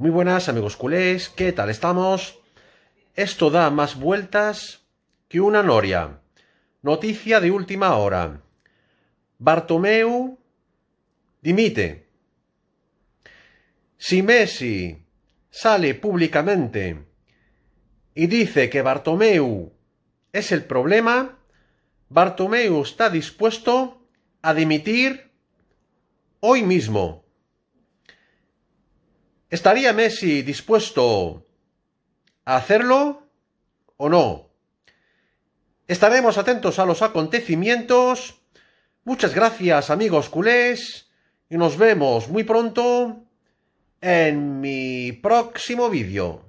Muy buenas amigos culés, ¿qué tal estamos? Esto da más vueltas que una noria. Noticia de última hora. Bartomeu dimite. Si Messi sale públicamente y dice que Bartomeu es el problema, Bartomeu está dispuesto a dimitir hoy mismo. ¿Estaría Messi dispuesto a hacerlo o no? Estaremos atentos a los acontecimientos. Muchas gracias amigos culés y nos vemos muy pronto en mi próximo vídeo.